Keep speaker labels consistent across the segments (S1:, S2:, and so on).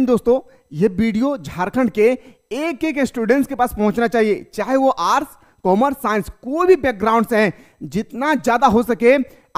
S1: लेकिन दोस्तों ये वीडियो झारखंड के एक एक स्टूडेंट्स के पास पहुंचना चाहिए चाहे वो आर्ट्स कॉमर्स साइंस कोई भी बैकग्राउंड से है जितना ज़्यादा हो सके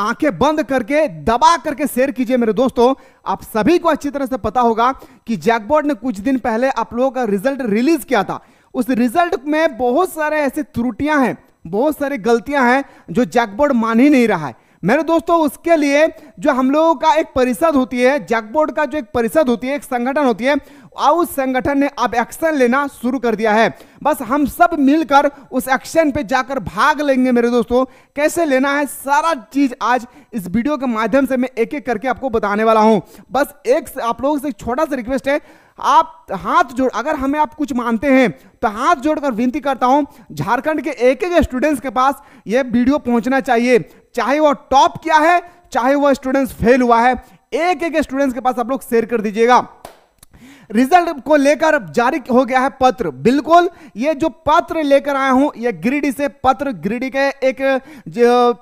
S1: आंखें बंद करके दबा करके शेयर कीजिए मेरे दोस्तों आप सभी को अच्छी तरह से पता होगा कि जैकबोर्ड ने कुछ दिन पहले आप लोगों का रिजल्ट रिलीज किया था उस रिजल्ट में बहुत सारे ऐसे त्रुटियां हैं बहुत सारी गलतियां हैं जो जैकबोर्ड मान ही नहीं रहा है मैंने दोस्तों उसके लिए जो हम लोगों का एक परिषद होती है जैकबोर्ड का जो एक परिषद होती है एक संगठन होती है और उस संगठन ने अब एक्शन लेना शुरू कर दिया है बस हम सब मिलकर उस एक्शन पे जाकर भाग लेंगे मेरे दोस्तों कैसे लेना है सारा चीज आज इस वीडियो के माध्यम से मैं एक एक करके आपको बताने वाला हूं बस एक आप लोगों से छोटा सा रिक्वेस्ट है आप हाथ जोड़ अगर हमें आप कुछ मानते हैं तो हाथ जोड़कर विनती करता हूं झारखंड के एक एक स्टूडेंट्स के पास यह वीडियो पहुंचना चाहिए चाहे वह टॉप किया है चाहे वह स्टूडेंट्स फेल हुआ है एक एक स्टूडेंट्स के पास आप लोग शेयर कर दीजिएगा रिजल्ट को लेकर जारी हो गया है पत्र बिल्कुल ये जो पत्र लेकर आया हूं ये गिरिडीह से पत्र गिरिडीह के एक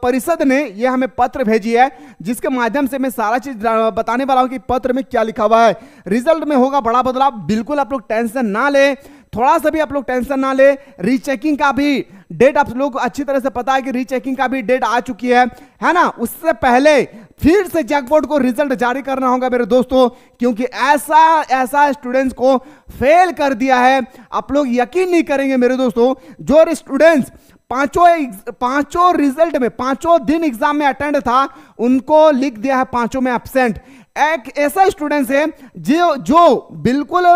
S1: परिषद ने ये हमें पत्र भेजी है जिसके माध्यम से मैं सारा चीज बताने वाला हूं कि पत्र में क्या लिखा हुआ है रिजल्ट में होगा बड़ा बदलाव बिल्कुल आप लोग टेंशन ना लें थोड़ा सा भी आप लोग टेंशन ना ले रीचेकिंग का भी डेट आप लोग अच्छी तरह से पता है कि रीचेकिंग का भी डेट आ चुकी है है ना उससे पहले फिर से जैकबोर्ड को रिजल्ट जारी करना होगा मेरे दोस्तों क्योंकि ऐसा ऐसा स्टूडेंट्स को फेल कर दिया है आप लोग यकीन नहीं करेंगे मेरे दोस्तों जो स्टूडेंट्स पांचों पांचों रिजल्ट में पांचों दिन एग्जाम में अटेंड था उनको लिख दिया है पांचों में एबसेंट एक ऐसा स्टूडेंट है जो जो बिल्कुल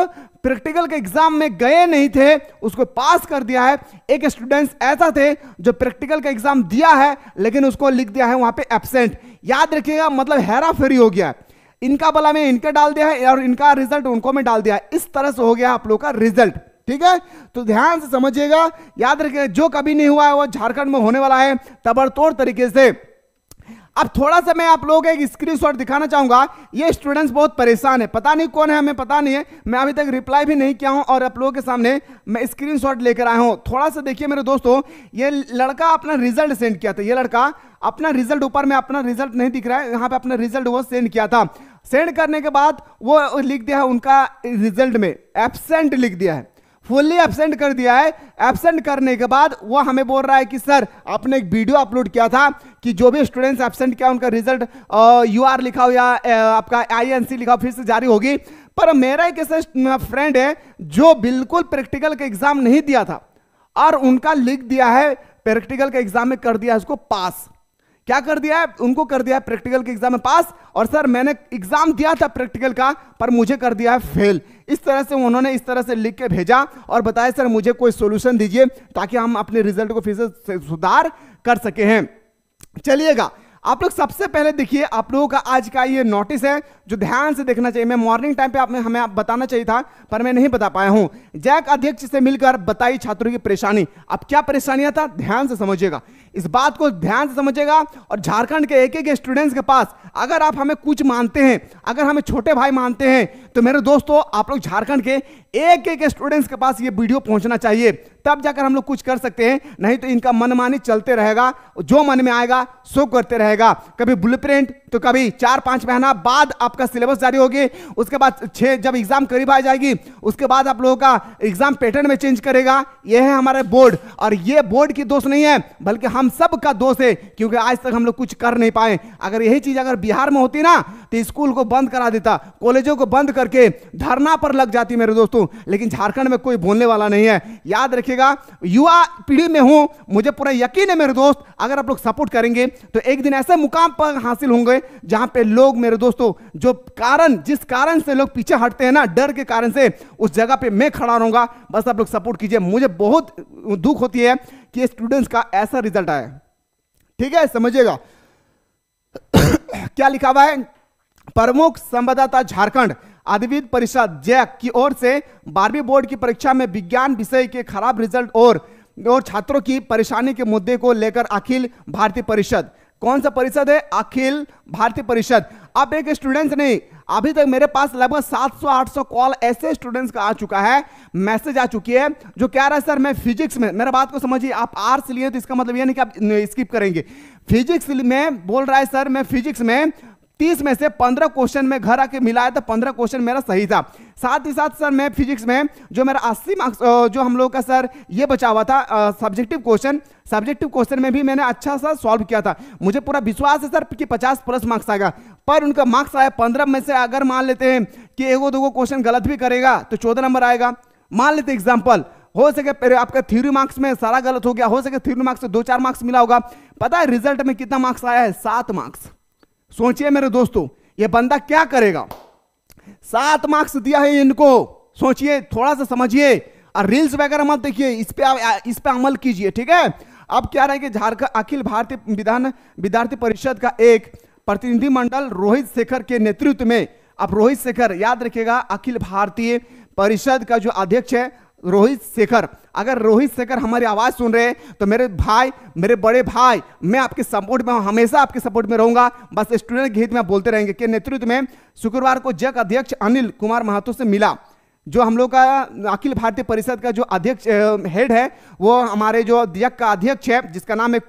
S1: प्रैक्टिकल के एग्जाम में गए नहीं थे उसको पास कर दिया है एक स्टूडेंट्स ऐसा थे जो प्रैक्टिकल का एग्जाम दिया है लेकिन उसको लिख दिया है वहां पे एबसेंट याद रखिएगा मतलब हैरा फेरी हो गया इनका बला में इनके डाल दिया है और इनका रिजल्ट उनको में डाल दिया है इस तरह से हो गया आप लोग का रिजल्ट ठीक है तो ध्यान से समझिएगा याद रखिएगा जो कभी नहीं हुआ है वो झारखंड में होने वाला है तबड़तोड़ तरीके से अब थोड़ा सा मैं आप लोगों को एक स्क्रीनशॉट दिखाना चाहूंगा ये स्टूडेंट्स बहुत परेशान है पता नहीं कौन है हमें पता नहीं है मैं अभी तक रिप्लाई भी नहीं किया हूं और आप लोगों के सामने मैं स्क्रीनशॉट लेकर आया हूं थोड़ा सा देखिए मेरे दोस्तों ये लड़का अपना रिजल्ट सेंड किया था ये लड़का अपना रिजल्ट ऊपर में अपना रिजल्ट नहीं दिख रहा है यहाँ पे अपना रिजल्ट वो सेंड किया था सेंड करने के बाद वो लिख दिया है उनका रिजल्ट में एबसेंट लिख दिया है फुल्ली एबसेंट कर दिया है एबसेंट करने के बाद वो हमें बोल रहा है कि सर आपने एक वीडियो अपलोड किया था कि जो भी स्टूडेंट्स एबसेंट किया उनका रिजल्ट यू आर लिखा हो या आपका आई लिखा हो फिर से जारी होगी पर मेरा एक ऐसा फ्रेंड है जो बिल्कुल प्रैक्टिकल का एग्जाम नहीं दिया था और उनका लिख दिया है प्रैक्टिकल का एग्जाम में कर दिया है उसको पास क्या कर दिया है उनको कर दिया है प्रैक्टिकल के एग्जाम में पास और सर मैंने एग्जाम दिया था प्रैक्टिकल का पर मुझे कर दिया है फेल इस तरह से उन्होंने इस तरह से लिख के भेजा और बताया सर मुझे कोई सोल्यूशन दीजिए ताकि हम अपने रिजल्ट को फिर से सुधार कर सके हैं चलिएगा आप लोग सबसे पहले देखिए आप लोगों का आज का ये नोटिस है जो ध्यान से देखना चाहिए मैं मॉर्निंग टाइम पे आपने हमें आप बताना चाहिए था पर मैं नहीं बता पाया हूँ जैक अध्यक्ष से मिलकर बताई छात्रों की परेशानी अब क्या परेशानियां था ध्यान से समझिएगा इस बात को ध्यान से समझिएगा और झारखंड के एक एक स्टूडेंट्स के पास अगर आप हमें कुछ मानते हैं अगर हमें छोटे भाई मानते हैं तो मेरे दोस्तों आप लोग झारखंड के एक एक स्टूडेंट्स के पास ये वीडियो पहुंचना चाहिए तब जाकर हम लोग कुछ कर सकते हैं नहीं तो इनका मनमानी चलते रहेगा जो मन में आएगा सो करते रहेगा कभी प्रिंट तो कभी चार पांच महीना बाद आपका सिलेबस जारी होगी उसके बाद छः जब एग्जाम करीब आ जाएगी उसके बाद आप लोगों का एग्जाम पैटर्न में चेंज करेगा यह है हमारे बोर्ड और ये बोर्ड की दोष नहीं है बल्कि हम सब का दोष है क्योंकि आज तक हम लोग कुछ कर नहीं पाए अगर यही चीज़ अगर बिहार में होती ना तो स्कूल को बंद करा देता कॉलेजों को बंद करके धरना पर लग जाती मेरे दोस्तों लेकिन झारखंड में कोई बोलने वाला नहीं है याद रखिएगा युवा पीढ़ी में हूँ मुझे पूरा यकीन है मेरे दोस्त अगर आप लोग सपोर्ट करेंगे तो एक दिन ऐसे मुकाम पर हासिल होंगे जहाँ पर लोग मेरे दोस्तों जो कारण जिस कारण से लोग पीछे हटते हैं ना डर के कारण से उस जगह पर मैं खड़ा रहूँगा बस आप लोग सपोर्ट कीजिए मुझे बहुत दुख होती है कि स्टूडेंट्स का ऐसा रिजल्ट आया ठीक है समझिएगा क्या लिखा हुआ है प्रमुख संवाददाता झारखंड अधिविद परिषद जैक की ओर से बारहवीं बोर्ड की परीक्षा में विज्ञान विषय के खराब रिजल्ट और और छात्रों की परेशानी के मुद्दे को लेकर अखिल भारतीय परिषद कौन सा परिषद है अखिल भारतीय परिषद अब एक स्टूडेंट्स नहीं अभी तक मेरे पास लगभग 700-800 कॉल ऐसे स्टूडेंट्स का आ चुका है मैसेज आ चुकी है जो कह रहा है सर मैं फिजिक्स में मेरा बात को समझिए आप आर्ट्स लिए तो इसका मतलब यह नहीं कि आप स्किप करेंगे फिजिक्स में बोल रहा है सर मैं फिजिक्स में तीस में से पंद्रह क्वेश्चन में घर आके मिलाया तो पंद्रह क्वेश्चन मेरा सही था साथ ही साथ सर मैं फिजिक्स में जो मेरा अस्सी मार्क्स जो हम लोग का सर ये बचा हुआ था सब्जेक्टिव क्वेश्चन सब्जेक्टिव क्वेश्चन में भी मैंने अच्छा सा सॉल्व किया था मुझे पूरा विश्वास है सर कि पचास प्लस मार्क्स आएगा पर उनका मार्क्स आया पंद्रह में से अगर मान लेते हैं कि एगो दो क्वेश्चन गलत भी करेगा तो चौदह नंबर आएगा मान लेते एग्जाम्पल हो सके आपका थ्योरी मार्क्स में सारा गलत हो गया हो सके थ्योरी मार्क्स दो चार मार्क्स मिला होगा पता है रिजल्ट में कितना मार्क्स आया है सात मार्क्स सोचिए मेरे दोस्तों ये बंदा क्या करेगा सात मार्क्स दिया है इनको सोचिए थोड़ा सा समझिए और रील्स वगैरह मत देखिए इस पे इस पे अमल कीजिए ठीक है अब क्या रहा है कि झारखंड अखिल भारतीय विधान विद्यार्थी परिषद का एक प्रतिनिधिमंडल रोहित शेखर के नेतृत्व में अब रोहित शेखर याद रखिएगा अखिल भारतीय परिषद का जो अध्यक्ष है रोहित शेखर अगर रोहित शेखर हमारी आवाज़ सुन रहे हैं तो मेरे भाई मेरे बड़े भाई मैं आपके सपोर्ट में हमेशा आपके सपोर्ट में रहूंगा बस स्टूडेंट के हित में बोलते रहेंगे कि नेतृत्व में शुक्रवार को जग अध्यक्ष अनिल कुमार महातो से मिला जो हम लोग का अखिल भारतीय परिषद का जो अध्यक्ष हेड है वो हमारे जो दियक का अध्यक्ष है जिसका नाम है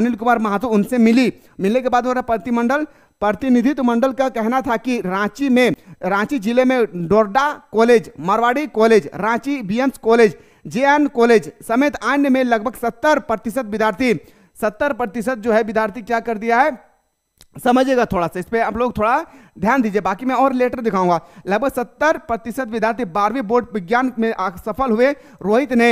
S1: अनिल कुमार महातो उनसे मिली मिलने के बाद हमारा प्रतिमंडल प्रतिनिधित्व मंडल का कहना था कि रांची में रांची जिले में Doranda college Marwari college Ranchi BMS college J college समेत अन्य में लगभग सत्तर प्रतिशत विद्यार्थी सत्तर प्रतिशत जो है विद्यार्थी क्या कर दिया है समझिएगा थोड़ा सा इस पर आप लोग थोड़ा ध्यान दीजिए बाकी मैं और लेटर दिखाऊंगा लगभग सत्तर प्रतिशत विद्यार्थी बारहवीं बोर्ड विज्ञान में सफल हुए रोहित ने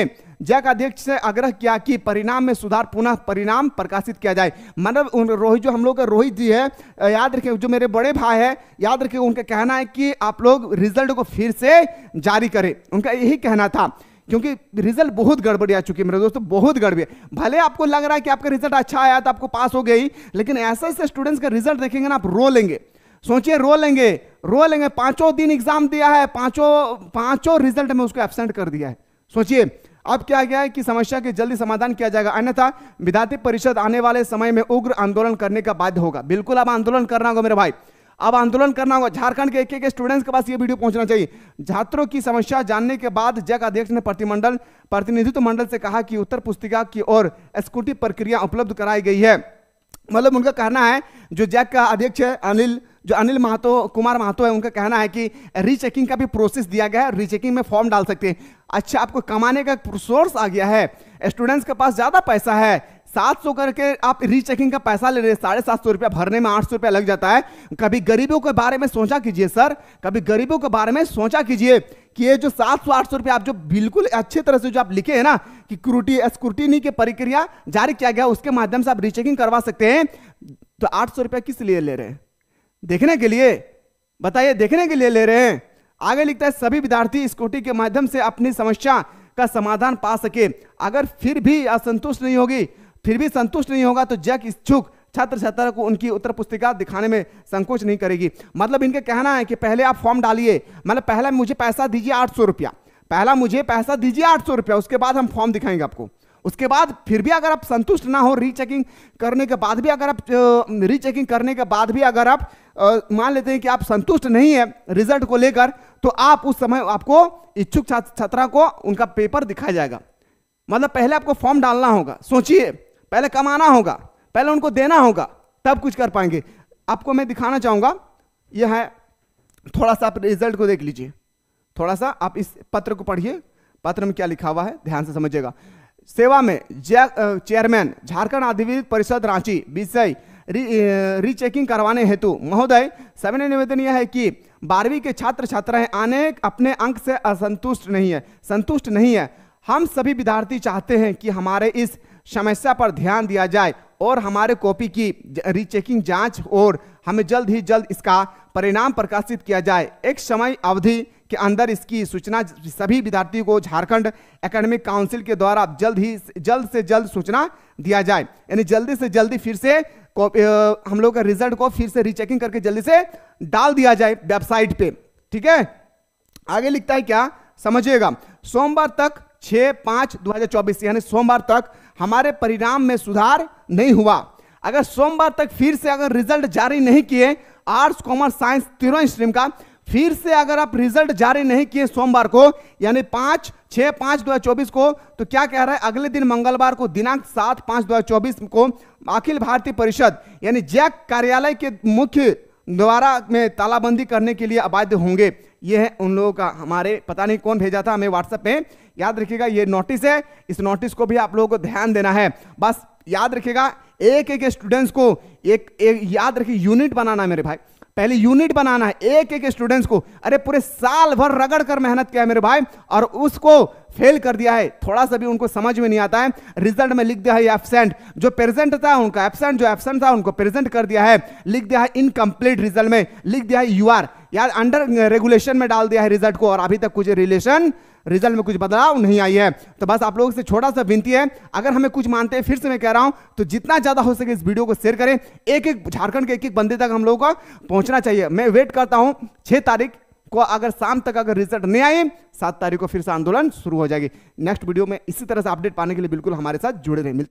S1: जैक अध्यक्ष से आग्रह किया कि परिणाम में सुधार पुनः परिणाम प्रकाशित किया जाए मतलब उन रोहित जो हम लोग का रोहित जी है याद रखें जो मेरे बड़े भाई है याद रखें उनका कहना है कि आप लोग रिजल्ट को फिर से जारी करें उनका यही कहना था क्योंकि रिजल्ट बहुत गड़बड़ी आ चुकी है मेरे दोस्तों बहुत गड़बड़ी है भले आपको लग रहा है कि आपका रिजल्ट अच्छा आया तो आपको पास हो गई लेकिन ऐसे ऐसे स्टूडेंट्स का रिजल्ट देखेंगे ना आप रो लेंगे सोचिए रो लेंगे रो लेंगे पांचों दिन एग्जाम दिया है पांचों पांचों रिजल्ट में उसको एबसेंट कर दिया है सोचिए अब क्या गया है कि समस्या के जल्दी समाधान किया जाएगा अन्यथा विद्यार्थी परिषद आने वाले समय में उग्र आंदोलन करने का बाध्य होगा बिल्कुल अब आंदोलन करना होगा मेरे भाई अब आंदोलन करना होगा झारखंड के एक एक स्टूडेंट्स के पास ये वीडियो पहुंचना चाहिए छात्रों की समस्या जानने के बाद जग अध्यक्ष ने प्रतिमंडल प्रतिनिधित्व मंडल से कहा कि उत्तर पुस्तिका की ओर स्कूटी प्रक्रिया उपलब्ध कराई गई है मतलब उनका कहना है जो जैक का अध्यक्ष है अनिल जो अनिल महतो कुमार महतो है उनका कहना है कि रीचेकिंग का भी प्रोसेस दिया गया है रीचेकिंग में फॉर्म डाल सकते हैं अच्छा आपको कमाने का सोर्स आ गया है स्टूडेंट्स के पास ज़्यादा पैसा है सात सौ करके आप रीचेकिंग का पैसा ले रहे हैं साढ़े सात सौ रुपया भरने में आठ सौ रुपया लग जाता है कभी गरीबों के बारे में सोचा कीजिए सर कभी गरीबों के बारे में सोचा कीजिए कि ये जो सात सौ आठ सौ रुपया आप जो बिल्कुल अच्छे तरह से जो आप लिखे हैं ना कि क्रूटी स्क्रूटिनी की प्रक्रिया जारी किया गया उसके माध्यम से आप रीचेकिंग करवा सकते हैं तो आठ सौ रुपया किस लिए ले रहे हैं देखने के लिए बताइए देखने के लिए ले रहे हैं आगे लिखता है सभी विद्यार्थी स्कूटी के माध्यम से अपनी समस्या का समाधान पा सके अगर फिर भी असंतुष्ट नहीं होगी फिर भी संतुष्ट नहीं होगा तो जैक इच्छुक छात्र छात्रा को उनकी उत्तर पुस्तिका दिखाने में संकोच नहीं करेगी मतलब इनका कहना है कि पहले आप फॉर्म डालिए मतलब पहला मुझे पैसा दीजिए आठ सौ रुपया पहला मुझे पैसा दीजिए आठ सौ रुपया उसके बाद हम फॉर्म दिखाएंगे आपको उसके बाद फिर भी अगर आप संतुष्ट ना हो रीचेकिंग करने के बाद भी अगर आप रीचेकिंग करने के बाद भी अगर आप मान लेते हैं कि आप संतुष्ट नहीं है रिजल्ट को लेकर तो आप उस समय आपको इच्छुक छात्र छात्रा को उनका पेपर दिखाया जाएगा मतलब पहले आपको फॉर्म डालना होगा सोचिए पहले कमाना होगा पहले उनको देना होगा तब कुछ कर पाएंगे आपको मैं दिखाना चाहूंगा यह है थोड़ा सा आप रिजल्ट को देख लीजिए थोड़ा सा आप इस पत्र को पढ़िए पत्र में क्या लिखा हुआ है ध्यान से समझिएगा सेवा में चेयरमैन झारखंड अधिविद परिषद रांची विषय रीचेकिंग करवाने हेतु महोदय सभी ने निवेदन यह है कि बारहवीं के छात्र छात्राएं आने अपने अंक से असंतुष्ट नहीं है संतुष्ट नहीं है हम सभी विद्यार्थी चाहते हैं कि हमारे इस समस्या पर ध्यान दिया जाए और हमारे कॉपी की रीचेकिंग जांच और हमें जल्द ही जल्द इसका परिणाम प्रकाशित किया जाए एक समय अवधि के अंदर इसकी सूचना सभी विद्यार्थियों को झारखंड एकेडमिक काउंसिल के द्वारा जल्द ही जल्द से जल्द सूचना दिया जाए यानी जल्दी से जल्दी फिर से हम लोग का रिजल्ट को फिर से रीचेकिंग करके जल्दी से डाल दिया जाए वेबसाइट पे ठीक है आगे लिखता है क्या समझिएगा सोमवार तक छः पाँच चौबीस यानी सोमवार तक हमारे परिणाम में सुधार नहीं हुआ अगर सोमवार तक फिर से अगर रिजल्ट जारी नहीं किए आर्ट्स कॉमर्स साइंस तीनों स्ट्रीम का फिर से अगर आप रिजल्ट जारी नहीं किए सोमवार को यानी पाँच छः पाँच दो हज़ार चौबीस को तो क्या कह रहा है अगले दिन मंगलवार को दिनांक सात पाँच दो हज़ार चौबीस को अखिल भारतीय परिषद यानी जैक कार्यालय के मुख्य द्वारा में तालाबंदी करने के लिए अबाध्य होंगे ये है उन लोगों का हमारे पता नहीं कौन भेजा था हमें व्हाट्सएप पे याद रखिएगा ये नोटिस है इस नोटिस को भी आप लोगों को ध्यान देना है बस याद रखिएगा एक एक स्टूडेंट्स को एक, एक याद रखिए यूनिट बनाना है मेरे भाई पहले यूनिट बनाना है एक एक स्टूडेंट्स को अरे पूरे साल भर रगड़ कर मेहनत किया है मेरे भाई और उसको फेल कर दिया है थोड़ा सा भी उनको समझ में नहीं आता है रिजल्ट में लिख दिया है एबसेंट जो प्रेजेंट था उनका एबसेंट जो एबसेंट था उनको प्रेजेंट कर दिया है लिख दिया है इनकम्प्लीट रिजल्ट में लिख दिया है यू आर यार अंडर रेगुलेशन में डाल दिया है रिजल्ट को और अभी तक कुछ रिलेशन रिजल्ट में कुछ बदलाव नहीं आई है तो बस आप लोगों से छोटा सा विनती है अगर हमें कुछ मानते हैं फिर से मैं कह रहा हूं तो जितना ज्यादा हो सके इस वीडियो को शेयर करें एक एक झारखंड के एक एक बंदे तक हम लोगों को पहुंचना चाहिए मैं वेट करता हूं छह तारीख को अगर शाम तक अगर रिजल्ट नहीं आए सात तारीख को फिर से आंदोलन शुरू हो जाएगी नेक्स्ट वीडियो में इसी तरह से अपडेट पाने के लिए बिल्कुल हमारे साथ जुड़े मिलते